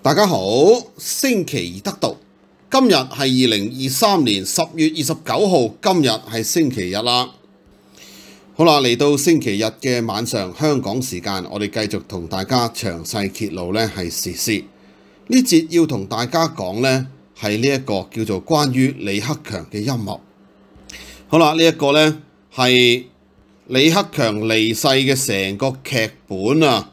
大家好，星期二得读。今日系二零二三年十月二十九号，今日系星期日啦。好啦，嚟到星期日嘅晚上，香港时间，我哋继续同大家详细揭露咧系时事。呢节要同大家讲咧，系呢一个叫做关于李克强嘅音乐。好啦，呢一个咧系李克强离世嘅成个剧本啊！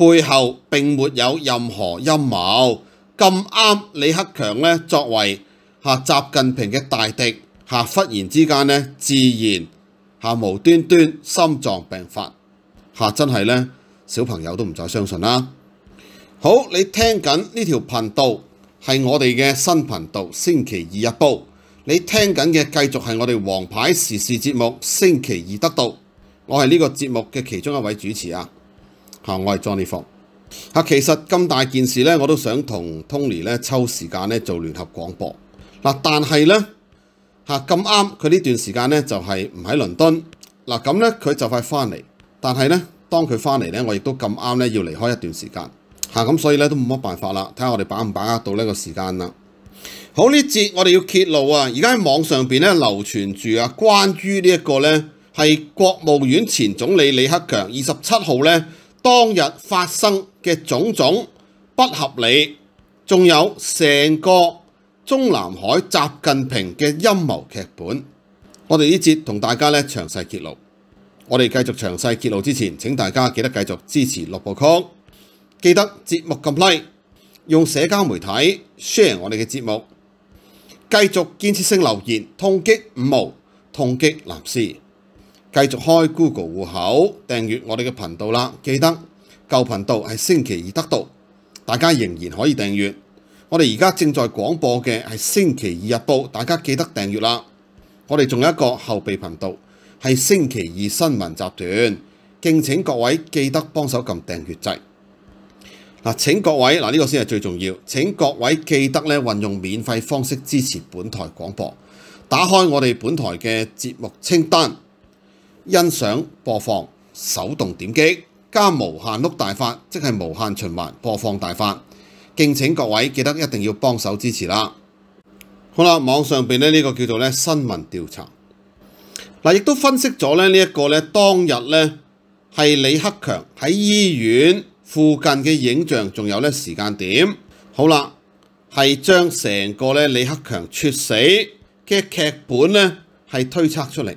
背后并没有任何阴谋，咁啱李克强咧作为吓习近平嘅大敌，吓忽然之间咧自然吓无端端心脏病发，吓真系咧小朋友都唔再相信啦。好，你听紧呢条频道系我哋嘅新频道，星期二日煲。你听紧嘅继续系我哋王牌时事节目，星期二得到。我系呢个节目嘅其中一位主持啊。嚇！我係 Johnny f o 嚇，其實咁大件事咧，我都想同 Tony 咧抽時間咧做聯合廣播嗱。但係咧嚇咁啱，佢呢段時間咧就係唔喺倫敦嗱。咁咧佢就快翻嚟，但係咧當佢翻嚟咧，我亦都咁啱咧要離開一段時間嚇。咁所以咧都冇乜辦法啦。睇下我哋把唔把握到呢個時間啦。好呢節我哋要揭露啊！而家喺網上邊咧流傳住啊，關於呢一個咧係國務院前總理李克強二十七號咧。當日發生嘅種種不合理，仲有成個中南海習近平嘅陰謀劇本，我哋呢節同大家咧詳細揭露。我哋繼續詳細揭露之前，請大家記得繼續支持六部曲，記得節目 c like，用社交媒體 share 我哋嘅節目，繼續建設性留言，痛擊五毛，痛擊藍絲。繼續開 Google 户口訂閱我哋嘅頻道啦。記得舊頻道係星期二得到，大家仍然可以訂閱。我哋而家正在廣播嘅係星期二日報，大家記得訂閱啦。我哋仲有一個後備頻道係星期二新聞集團，敬請各位記得幫手撳訂閱掣嗱。請各位嗱呢個先係最重要。請各位記得咧運用免費方式支持本台廣播，打開我哋本台嘅節目清單。欣賞播放，手動點擊加無限碌大法，即係無限循環播放大法。敬請各位記得一定要幫手支持啦。好啦，網上邊咧呢個叫做咧新聞調查，嗱亦都分析咗咧呢一個咧當日咧係李克強喺醫院附近嘅影像，仲有咧時間點。好啦，係將成個咧李克強猝死嘅劇本咧係推測出嚟。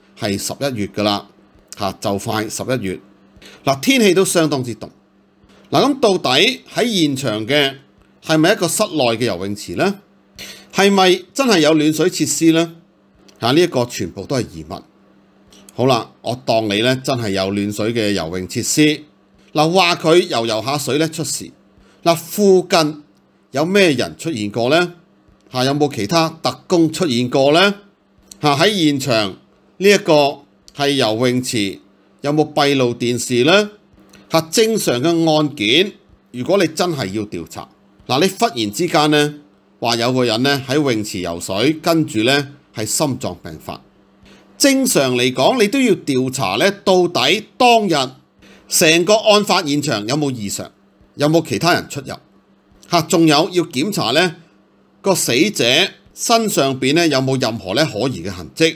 系十一月噶啦，嚇就快十一月。嗱，天氣都相當之凍。嗱，咁到底喺現場嘅係咪一個室內嘅游泳池咧？係咪真係有暖水設施咧？嚇，呢一個全部都係疑問。好啦，我當你咧真係有暖水嘅游泳設施。嗱，話佢游游下水咧出事。嗱，附近有咩人出現過咧？嚇，有冇其他特工出現過咧？嚇，喺現場。呢一個係游泳池有冇閉路電視呢？係正常嘅案件。如果你真係要調查，嗱，你忽然之間呢話有個人呢喺泳池游水，跟住呢係心臟病發。正常嚟講，你都要調查呢到底當日成個案發現場有冇異常，有冇其他人出入？嚇，仲有要檢查呢個死者身上邊呢有冇任何呢可疑嘅痕跡。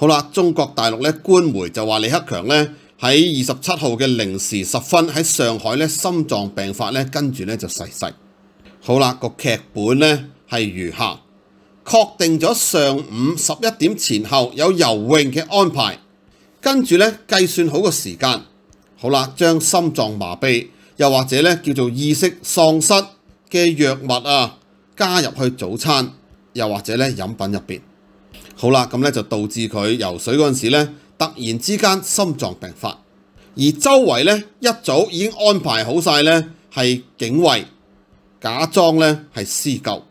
好啦，中國大陸咧官媒就話李克強咧喺二十七號嘅零時十分喺上海咧心臟病發咧，跟住咧就逝世。好啦，個劇本咧係如下：確定咗上午十一點前後有游泳嘅安排，跟住咧計算好個時間。好啦，將心臟麻痹又或者咧叫做意識喪失嘅藥物啊加入去早餐又或者咧飲品入邊。好啦，咁咧就導致佢游水嗰陣時咧，突然之間心臟病發，而周圍咧一早已經安排好晒咧，係警衛，假裝咧係施救。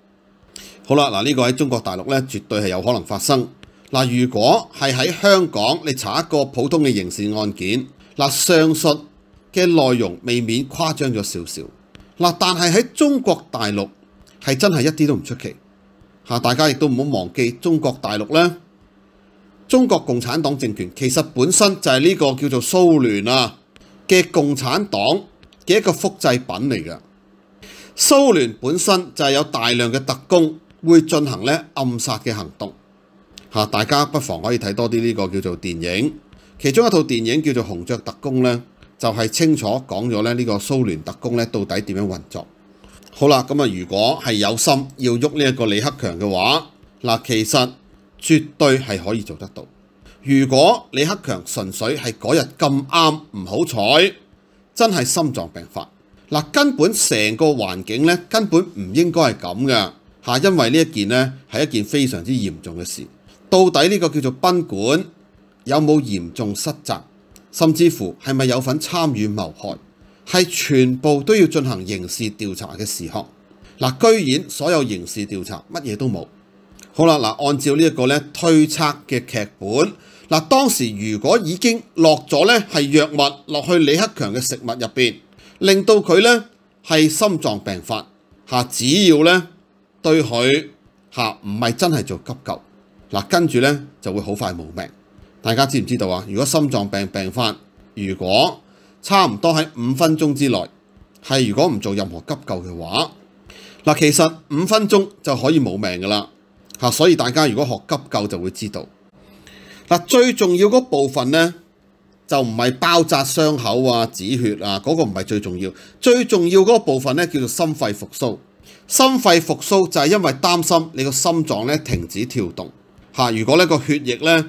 好啦，嗱呢個喺中國大陸咧，絕對係有可能發生。嗱，如果係喺香港，你查一個普通嘅刑事案件，嗱上述嘅內容未免誇張咗少少。嗱，但係喺中國大陸係真係一啲都唔出奇。嚇！大家亦都唔好忘記中國大陸咧，中國共產黨政權其實本身就係呢個叫做蘇聯啊嘅共產黨嘅一個複製品嚟嘅。蘇聯本身就係有大量嘅特工會進行咧暗殺嘅行動。嚇！大家不妨可以睇多啲呢個叫做電影，其中一套電影叫做《紅雀特工》咧，就係清楚講咗咧呢個蘇聯特工咧到底點樣運作。好啦，咁啊，如果係有心要喐呢一個李克強嘅話，嗱，其實絕對係可以做得到。如果李克強純粹係嗰日咁啱唔好彩，真係心臟病發，嗱，根本成個環境呢，根本唔應該係咁嘅，係因為呢一件呢係一件非常之嚴重嘅事。到底呢個叫做賓館有冇嚴重失責，甚至乎係咪有份參與謀害？係全部都要進行刑事調查嘅時候，嗱，居然所有刑事調查乜嘢都冇。好啦，嗱，按照呢一個咧推測嘅劇本，嗱，當時如果已經落咗咧係藥物落去李克強嘅食物入邊，令到佢咧係心臟病發，嚇只要咧對佢嚇唔係真係做急救，嗱，跟住咧就會好快冇命。大家知唔知道啊？如果心臟病病發，如果差唔多喺五分鐘之內，係如果唔做任何急救嘅話，嗱，其實五分鐘就可以冇命㗎啦嚇。所以大家如果學急救就會知道嗱，最重要嗰部分呢，就唔係包扎傷口啊止血啊嗰個唔係最重要，最重要嗰部分呢，叫做心肺復甦。心肺復甦就係因為擔心你個心臟咧停止跳動嚇。如果呢個血液呢，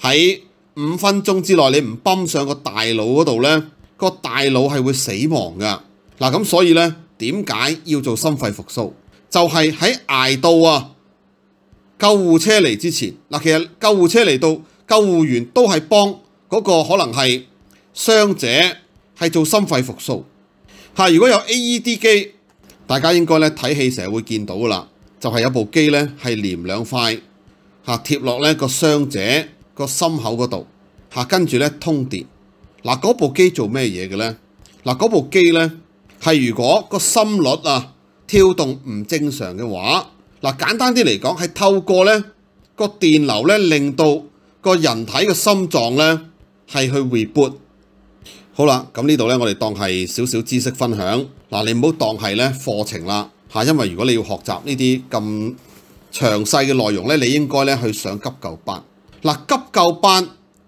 喺五分鐘之內你唔泵上個大腦嗰度呢，個大腦係會死亡噶，嗱咁所以咧，點解要做心肺復甦？就係喺捱到啊，救護車嚟之前，嗱其實救護車嚟到，救護員都係幫嗰個可能係傷者係做心肺復甦嚇。如果有 AED 機，大家應該咧睇戲成日會見到啦，就係有部機咧係連兩塊嚇貼落咧個傷者個心口嗰度跟住呢通電。嗱，嗰部機做咩嘢嘅呢？嗱，嗰部機呢，係如果個心率啊跳動唔正常嘅話，嗱簡單啲嚟講係透過呢個電流呢，令到個人體嘅心臟呢係去回撥。好啦，咁呢度呢，我哋當係少少知識分享。嗱，你唔好當係呢課程啦嚇，因為如果你要學習呢啲咁詳細嘅內容呢，你應該呢去上急救班。嗱，急救班。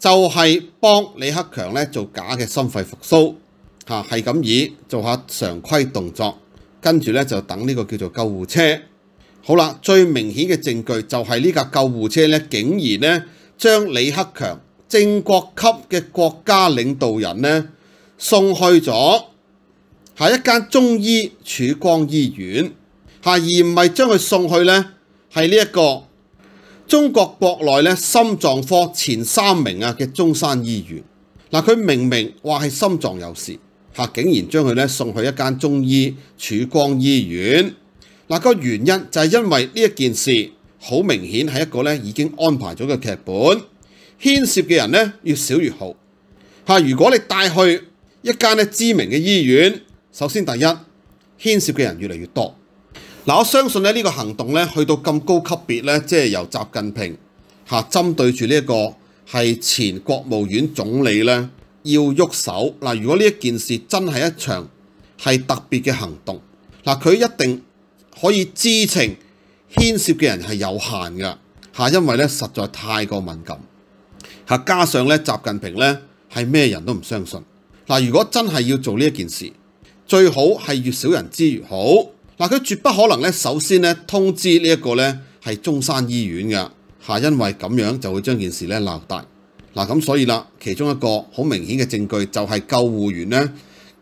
就係幫李克強咧做假嘅心肺復甦，嚇係咁以做下常規動作，跟住咧就等呢個叫做救護車。好啦，最明顯嘅證據就係呢架救護車咧，竟然咧將李克強正國級嘅國家領導人咧送去咗下一間中醫曙光醫院，係而唔係將佢送去咧係呢一個。中國國內咧心臟科前三名啊嘅中山醫院，嗱佢明明話係心臟有事，嚇竟然將佢咧送去一間中醫曙光醫院。嗱個原因就係因為呢一件事好明顯係一個咧已經安排咗嘅劇本，牽涉嘅人咧越少越好。嚇，如果你帶去一間咧知名嘅醫院，首先第一牽涉嘅人越嚟越多。嗱，我相信咧呢個行動咧去到咁高級別咧，即係由習近平嚇針對住呢一個係前國務院總理咧要喐手。嗱，如果呢一件事真係一場係特別嘅行動，嗱，佢一定可以知情牽涉嘅人係有限㗎嚇，因為咧實在太過敏感嚇，加上咧習近平咧係咩人都唔相信。嗱，如果真係要做呢一件事，最好係越少人知越好。嗱，佢絕不可能咧。首先咧通知呢一個咧係中山醫院嘅嚇，因為咁樣就會將件事咧鬧大嗱。咁所以啦，其中一個好明顯嘅證據就係救護員咧，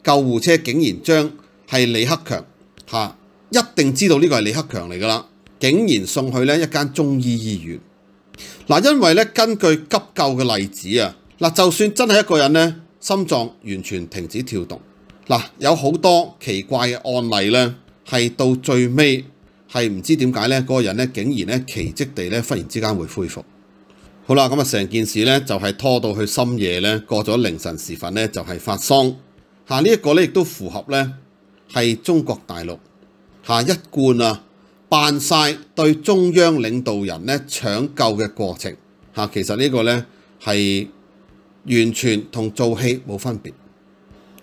救護車竟然將係李克強嚇，一定知道呢個係李克強嚟㗎啦，竟然送去咧一間中醫醫院嗱。因為咧根據急救嘅例子啊，嗱，就算真係一個人咧心臟完全停止跳動嗱，有好多奇怪嘅案例咧。係到最尾係唔知點解咧，嗰個人咧竟然咧奇蹟地咧忽然之間會恢復。好啦，咁啊成件事咧就係拖到去深夜咧，過咗凌晨時分咧就係發喪。嚇呢一個咧亦都符合咧係中國大陸下一貫啊扮曬對中央領導人咧搶救嘅過程。嚇，其實呢個咧係完全同做戲冇分別。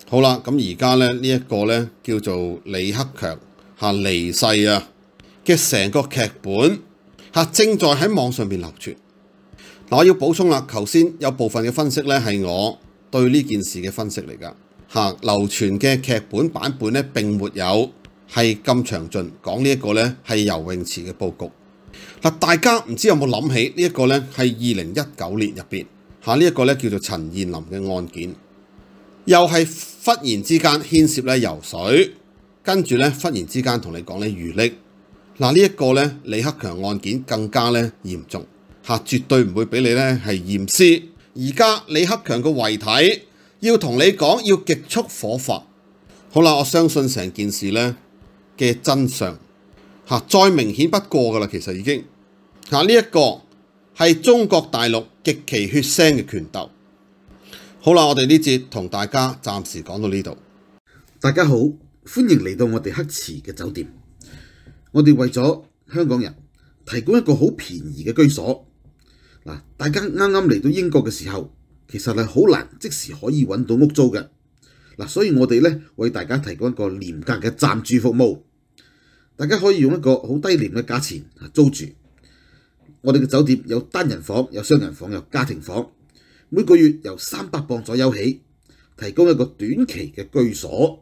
好啦，咁而家咧呢一個咧叫做李克強。嚇離世啊嘅成個劇本嚇正在喺網上邊流傳嗱，我要補充啦。頭先有部分嘅分析咧，係我對呢件事嘅分析嚟㗎嚇。流傳嘅劇本版本咧並沒有係咁詳盡講呢一個咧係游泳池嘅佈局嗱。大家唔知有冇諗起呢一個咧係二零一九年入邊嚇呢一個咧叫做陳燕林嘅案件，又係忽然之間牽涉咧游水。跟住咧，忽然之間同你講咧，餘力。嗱，呢一個咧，李克強案件更加咧嚴重，嚇，絕對唔會俾你咧係驗屍。而家李克強個遺體要同你講，要極速火化。好啦，我相信成件事咧嘅真相嚇，再明顯不過噶啦，其實已經嚇呢一個係中國大陸極其血腥嘅拳鬥。好啦，我哋呢節同大家暫時講到呢度。大家好。欢迎嚟到我哋黑池嘅酒店。我哋为咗香港人提供一个好便宜嘅居所。嗱，大家啱啱嚟到英国嘅时候，其实系好难即时可以揾到屋租嘅。嗱，所以我哋咧为大家提供一个廉价嘅暂住服务。大家可以用一个好低廉嘅价钱租住。我哋嘅酒店有单人房、有双人房、有家庭房，每个月由三百磅左右起，提供一个短期嘅居所。